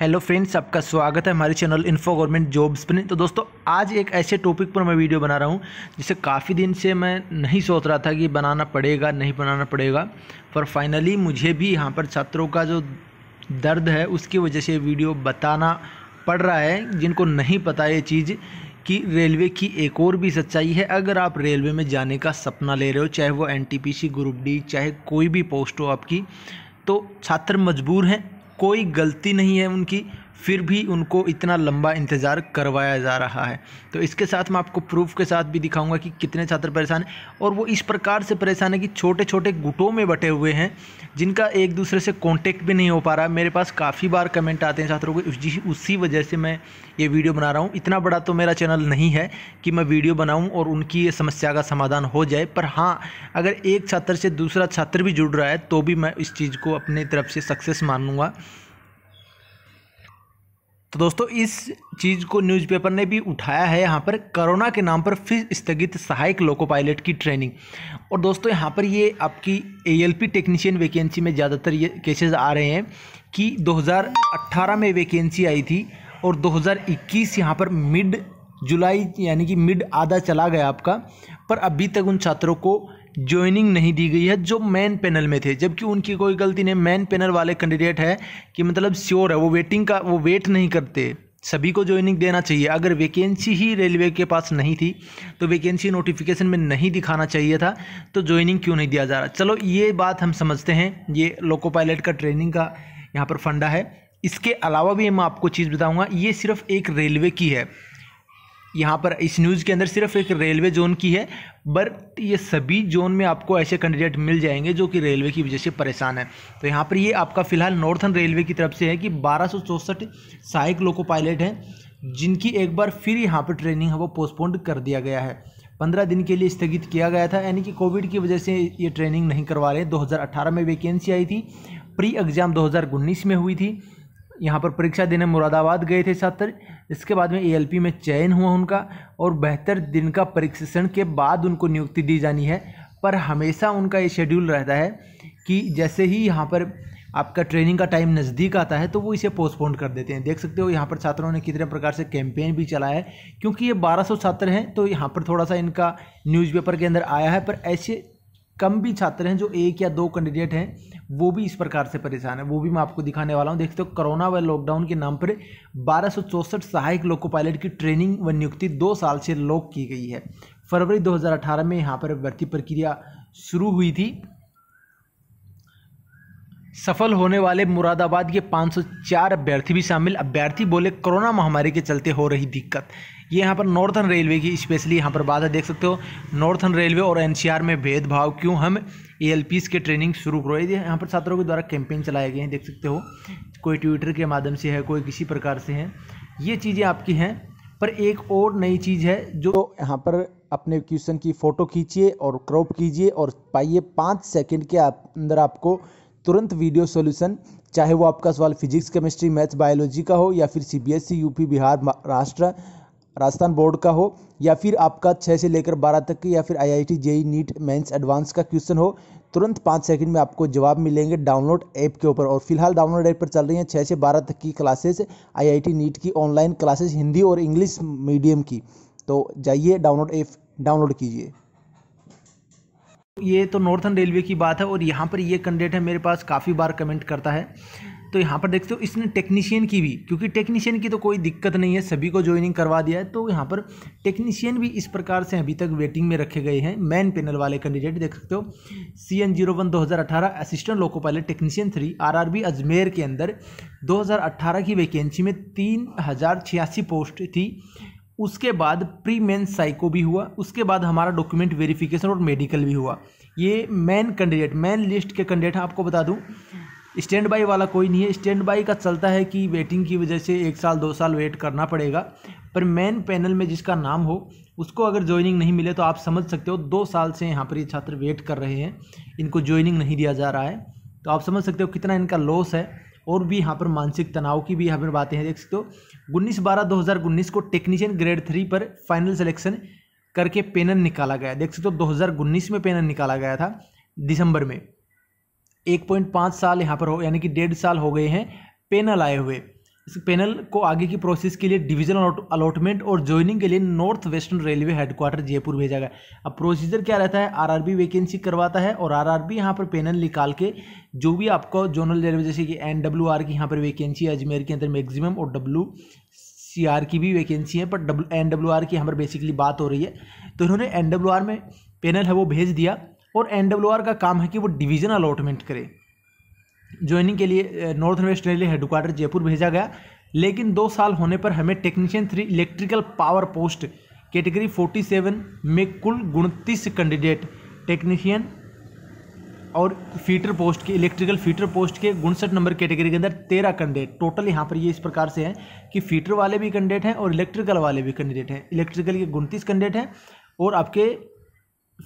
hello friends आपका स्वागत है हमारे चैनल इन्फो गवर्नमेंट जॉब्स पर तो दोस्तों आज एक ऐसे टॉपिक पर मैं वीडियो बना रहा हूँ जिसे काफ़ी दिन से मैं नहीं सोच रहा था कि बनाना पड़ेगा नहीं बनाना पड़ेगा पर फाइनली मुझे भी यहाँ पर छात्रों का जो दर्द है उसकी वजह से वीडियो बताना पड़ रहा है जिनको नहीं पता ये चीज़ कि रेलवे की एक और भी सच्चाई है अगर आप रेलवे में जाने का सपना ले रहे हो चाहे वो एन ग्रुप डी चाहे कोई भी पोस्ट हो आपकी तो छात्र मजबूर हैं कोई गलती नहीं है उनकी फिर भी उनको इतना लंबा इंतज़ार करवाया जा रहा है तो इसके साथ मैं आपको प्रूफ के साथ भी दिखाऊंगा कि कितने छात्र परेशान हैं और वो इस प्रकार से परेशान है कि छोटे छोटे गुटों में बटे हुए हैं जिनका एक दूसरे से कॉन्टेक्ट भी नहीं हो पा रहा है मेरे पास काफ़ी बार कमेंट आते हैं छात्रों के उसी वजह से मैं ये वीडियो बना रहा हूँ इतना बड़ा तो मेरा चैनल नहीं है कि मैं वीडियो बनाऊँ और उनकी ये समस्या का समाधान हो जाए पर हाँ अगर एक छात्र से दूसरा छात्र भी जुड़ रहा है तो भी मैं इस चीज़ को अपनी तरफ से सक्सेस मानूँगा तो दोस्तों इस चीज़ को न्यूज़पेपर ने भी उठाया है यहाँ पर कोरोना के नाम पर फिर स्थगित सहायक लोको पायलट की ट्रेनिंग और दोस्तों यहाँ पर ये आपकी एएलपी टेक्नीशियन वैकेंसी में ज़्यादातर ये केसेस आ रहे हैं कि 2018 में वैकेंसी आई थी और 2021 यहाँ पर मिड जुलाई यानी कि मिड आधा चला गया आपका पर अभी तक उन छात्रों को ज्वाइनिंग नहीं दी गई है जो मेन पैनल में थे जबकि उनकी कोई गलती नहीं मेन पैनल वाले कैंडिडेट है कि मतलब श्योर है वो वेटिंग का वो वेट नहीं करते सभी को ज्वाइनिंग देना चाहिए अगर वैकेंसी ही रेलवे के पास नहीं थी तो वैकेंसी नोटिफिकेशन में नहीं दिखाना चाहिए था तो ज्वाइनिंग क्यों नहीं दिया जा रहा चलो ये बात हम समझते हैं ये लोको पायलट का ट्रेनिंग का यहाँ पर फंडा है इसके अलावा भी मैं आपको चीज़ बताऊँगा ये सिर्फ एक रेलवे की है यहाँ पर इस न्यूज़ के अंदर सिर्फ एक रेलवे जोन की है बट ये सभी जोन में आपको ऐसे कैंडिडेट मिल जाएंगे जो कि रेलवे की वजह से परेशान है तो यहाँ पर ये आपका फिलहाल नॉर्थन रेलवे की तरफ से है कि बारह सहायक लोको पायलट हैं जिनकी एक बार फिर यहाँ पर ट्रेनिंग है वो पोस्टपोन्ड कर दिया गया है पंद्रह दिन के लिए स्थगित किया गया था यानी कि कोविड की वजह से ये ट्रेनिंग नहीं करवा रहे 2018 में वैकेंसी आई थी प्री एग्ज़ाम 2019 में हुई थी यहाँ पर परीक्षा देने मुरादाबाद गए थे छात्र इसके बाद में एएलपी में चयन हुआ उनका और बेहतर दिन का परीक्षण के बाद उनको नियुक्ति दी जानी है पर हमेशा उनका ये शेड्यूल रहता है कि जैसे ही यहाँ पर आपका ट्रेनिंग का टाइम नज़दीक आता है तो वो इसे पोस्टपोन कर देते हैं देख सकते हो यहाँ पर छात्रों ने कितने प्रकार से कैंपेन भी चलाया है क्योंकि ये 1200 छात्र हैं तो यहाँ पर थोड़ा सा इनका न्यूज़पेपर के अंदर आया है पर ऐसे कम भी छात्र हैं जो एक या दो कैंडिडेट हैं वो भी इस प्रकार से परेशान है वो भी मैं आपको दिखाने वाला हूँ देखते हो कोरोना व लॉकडाउन के नाम पर बारह सहायक लोको पायलट की ट्रेनिंग व नियुक्ति दो साल से लॉक की गई है फरवरी 2018 में यहाँ पर भर्ती प्रक्रिया शुरू हुई थी सफल होने वाले मुरादाबाद के 504 अभ्यर्थी भी शामिल अभ्यर्थी बोले कोरोना महामारी के चलते हो रही दिक्कत ये यहाँ पर नॉर्थन रेलवे की स्पेशली यहाँ पर बात है देख सकते हो नॉर्थन रेलवे और एनसीआर में भेदभाव क्यों हम ए के ट्रेनिंग शुरू करवाई ये यहाँ पर छात्रों के द्वारा कैंपेन चलाए गए हैं देख सकते हो कोई ट्विटर के माध्यम से है कोई किसी प्रकार से है ये चीज़ें आपकी हैं पर एक और नई चीज़ है जो तो यहाँ पर अपने क्वेश्चन की फ़ोटो खींचिए और क्रॉप कीजिए और पाइए पाँच सेकंड के आप, अंदर आपको तुरंत वीडियो सॉल्यूशन चाहे वो आपका सवाल फिजिक्स केमिस्ट्री मैथ्स बायोलॉजी का हो या फिर CBSE UP e, Bihar Maharashtra Rajasthan board का हो या फिर आपका छः से लेकर बारह तक या फिर I I T JEE NEET mains advance का क्वेश्चन हो तुरंत पाँच सेकंड में आपको जवाब मिलेंगे डाउनलोड ऐप के ऊपर और फिलहाल डाउनलोड ऐप पर चल रही हैं छः से बारह तक की क्लासेस आईआईटी नीट की ऑनलाइन क्लासेस हिंदी और इंग्लिश मीडियम की तो जाइए डाउनलोड ऐप डाउनलोड कीजिए ये तो नॉर्थन रेलवे की बात है और यहाँ पर ये कैंडिडेट है मेरे पास काफ़ी बार कमेंट करता है तो यहाँ पर देखते हो इसने टेक्नीशियन की भी क्योंकि टेक्नीशियन की तो कोई दिक्कत नहीं है सभी को ज्वाइनिंग करवा दिया है तो यहाँ पर टेक्नीशियन भी इस प्रकार से अभी तक वेटिंग में रखे गए हैं मैन पैनल वाले कैंडिडेट देख सकते हो सी एन जीरो वन दो हज़ार अठारह assistant loco pilot technician three R R B Ajmer के अंदर दो हज़ार अट्ठारह की वैकेंसी में तीन हज़ार छियासी पोस्ट थी उसके बाद प्री मेन साइको भी हुआ उसके बाद हमारा डॉक्यूमेंट वेरिफिकेशन और मेडिकल भी हुआ ये मेन कैंडिडेट मेन लिस्ट के कैंडिडेट आपको बता दूं स्टैंड बाई वाला कोई नहीं है स्टैंड बाई का चलता है कि वेटिंग की वजह से एक साल दो साल वेट करना पड़ेगा पर मेन पैनल में जिसका नाम हो उसको अगर ज्वाइनिंग नहीं मिले तो आप समझ सकते हो दो साल से यहाँ पर ये छात्र वेट कर रहे हैं इनको ज्वाइनिंग नहीं दिया जा रहा है तो आप समझ सकते हो कितना इनका लॉस है और भी यहाँ पर मानसिक तनाव की भी यहाँ पर बातें हैं देख सकते हो उन्नीस बारह दो हज़ार उन्नीस को टेक्नीशियन ग्रेड थ्री पर फाइनल सिलेक्शन करके पेनल निकाला गया देख सकते हो दो हज़ार उन्नीस में पेनल निकाला गया था दिसंबर में एक पॉइंट पाँच साल यहाँ पर हो यानी कि डेढ़ साल हो गए हैं पेनल आए हुए इस पैनल को आगे की प्रोसेस के लिए डिवीजन अलॉटमेंट और ज्वाइनिंग के लिए north western railway headquarter Jaipur भेजा गया अब प्रोसीजर क्या रहता है आरआरबी वैकेंसी करवाता है और आरआरबी यहाँ पर पैनल निकाल के जो भी आपको जोनल रेलवे जैसे कि एन डब्ल्यू आर की यहाँ पर वैकेंसी अजमेर के अंदर मैगजिमम और डब्ल्यू सी आर की भी वैकेंसी है पर डब्ल्यू एन डब्ल्यू आर की यहाँ पर बेसिकली बात हो रही है तो इन्होंने एन डब्ल्यू आर में पैनल है वो भेज दिया और एन का काम है कि वो डिवीज़न अलॉटमेंट करे ज्वाइनिंग के लिए north west railway headquarter Jaipur भेजा गया लेकिन दो साल होने पर हमें technician three electrical power post category forty seven में कुल उनतीस कैंडिडेट टेक्नीशियन और फीटर पोस्ट के इलेक्ट्रिकल फीटर पोस्ट के उनसठ नंबर कैटेगरी के अंदर तेरह कैंडिडेट टोटल यहाँ पर ये इस प्रकार से हैं कि फीटर वाले भी कैंडिडेट हैं और इलेक्ट्रिकल वाले भी कैंडिडेट हैं इलेक्ट्रिकल के उनतीस कैंडिडेट हैं और आपके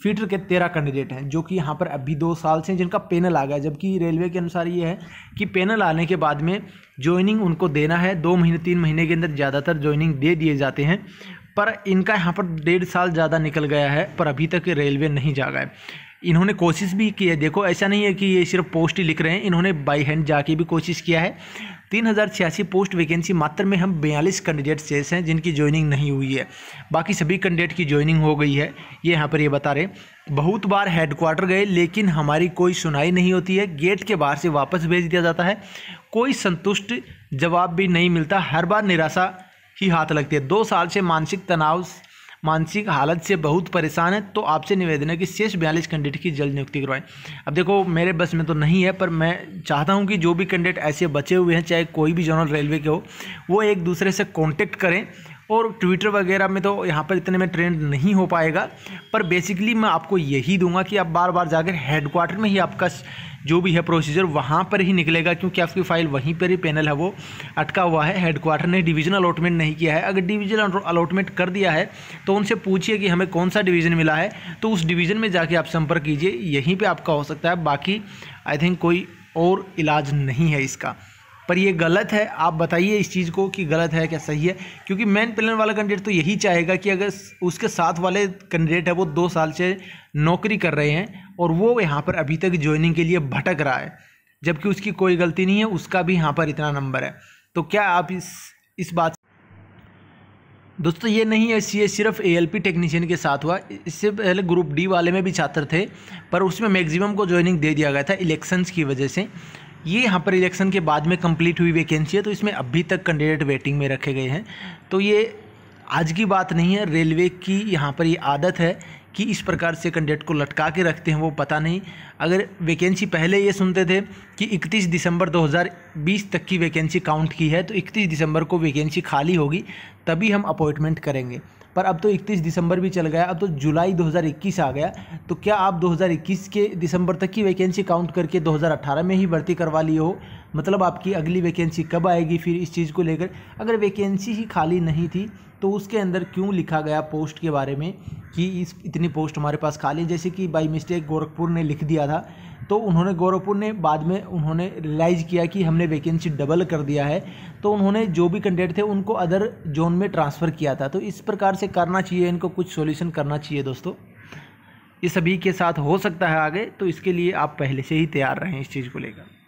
फीटर के तेरह कैंडिडेट हैं जो कि यहाँ पर अभी दो साल से जिनका पेनल आ गया जबकि रेलवे के अनुसार ये है कि पेनल आने के बाद में ज्वाइनिंग उनको देना है दो महीने तीन महीने के अंदर ज़्यादातर ज्वाइनिंग दे दिए जाते हैं पर इनका यहाँ पर डेढ़ साल ज़्यादा निकल गया है पर अभी तक रेलवे नहीं जागा गए इन्होंने कोशिश भी की है देखो ऐसा नहीं है कि ये सिर्फ पोस्ट ही लिख रहे हैं इन्होंने बाई हैंड जाके भी कोशिश किया है तीन हज़ार छियासी पोस्ट वैकेंसी मात्र में हम बयालीस कैंडिडेट शेष हैं जिनकी ज्वाइनिंग नहीं हुई है बाकी सभी कैंडिडेट की ज्वाइनिंग हो गई है ये यहाँ पर ये बता रहे बहुत बार हेडक्वार्टर गए लेकिन हमारी कोई सुनाई नहीं होती है गेट के बाहर से वापस भेज दिया जाता है कोई संतुष्ट जवाब भी नहीं मिलता हर बार निराशा ही हाथ लगती है दो साल से मानसिक तनाव मानसिक हालत से बहुत परेशान है तो आपसे निवेदन है कि शेष बयालीस कैंडिडेट की जल्द नियुक्ति करवाएं अब देखो मेरे बस में तो नहीं है पर मैं चाहता हूँ कि जो भी कैंडिडेट ऐसे बचे हुए हैं चाहे कोई भी जनरल रेलवे के हो वो एक दूसरे से कॉन्टेक्ट करें और ट्विटर वगैरह में तो यहाँ पर इतने में ट्रेंड नहीं हो पाएगा पर बेसिकली मैं आपको यही दूंगा कि आप बार बार जाकर हेडक्वार्टर में ही आपका जो भी है प्रोसीजर वहाँ पर ही निकलेगा क्योंकि आपकी फ़ाइल वहीं पर ही पैनल है वो अटका हुआ है हेडक्वार्टर ने डिवीज़न अलॉटमेंट नहीं किया है अगर डिवीज़न अलॉटमेंट कर दिया है तो उनसे पूछिए कि हमें कौन सा डिवीज़न मिला है तो उस डिवीज़न में जाके आप संपर्क कीजिए यहीं पर आपका हो सकता है बाकी आई थिंक कोई और इलाज नहीं है इसका पर ये गलत है आप बताइए इस चीज़ को कि गलत है क्या सही है क्योंकि मेन प्लान वाला कैंडिडेट तो यही चाहेगा कि अगर उसके साथ वाले कैंडिडेट है वो दो साल से नौकरी कर रहे हैं और वो यहाँ पर अभी तक ज्वाइनिंग के लिए भटक रहा है जबकि उसकी कोई गलती नहीं है उसका भी यहाँ पर इतना नंबर है तो क्या आप इस इस बात दोस्तों ये नहीं है ये सिर्फ ए एल टेक्नीशियन के साथ हुआ इससे पहले ग्रुप डी वाले में भी छात्र थे पर उसमें मैक्सिमम को ज्वाइनिंग दे दिया गया था इलेक्शंस की वजह से ये यहाँ पर इलेक्शन के बाद में कंप्लीट हुई वैकेंसी है तो इसमें अभी तक कैंडिडेट वेटिंग में रखे गए हैं तो ये आज की बात नहीं है रेलवे की यहाँ पर ये आदत है कि इस प्रकार से कैंडिडेट को लटका के रखते हैं वो पता नहीं अगर वैकेंसी पहले ये सुनते थे कि 31 दिसंबर 2020 तक की वैकेंसी काउंट की है तो 31 दिसंबर को वैकेंसी खाली होगी तभी हम अपॉइंटमेंट करेंगे पर अब तो 31 दिसंबर भी चल गया अब तो जुलाई 2021 आ गया तो क्या आप 2021 के दिसंबर तक की वैकेंसी काउंट करके 2018 में ही भर्ती करवा लिए हो मतलब आपकी अगली वैकेंसी कब आएगी फिर इस चीज़ को लेकर अगर वैकेंसी ही खाली नहीं थी तो उसके अंदर क्यों लिखा गया पोस्ट के बारे में कि इस इतनी पोस्ट हमारे पास खाली जैसे कि बाई मिस्टेक गोरखपुर ने लिख दिया था तो उन्होंने गौरवपुर ने बाद में उन्होंने रियलाइज़ किया कि हमने वैकेंसी डबल कर दिया है तो उन्होंने जो भी कैंडिडेट थे उनको अदर जोन में ट्रांसफ़र किया था तो इस प्रकार से करना चाहिए इनको कुछ सोल्यूशन करना चाहिए दोस्तों ये सभी के साथ हो सकता है आगे तो इसके लिए आप पहले से ही तैयार रहें इस चीज़ को लेकर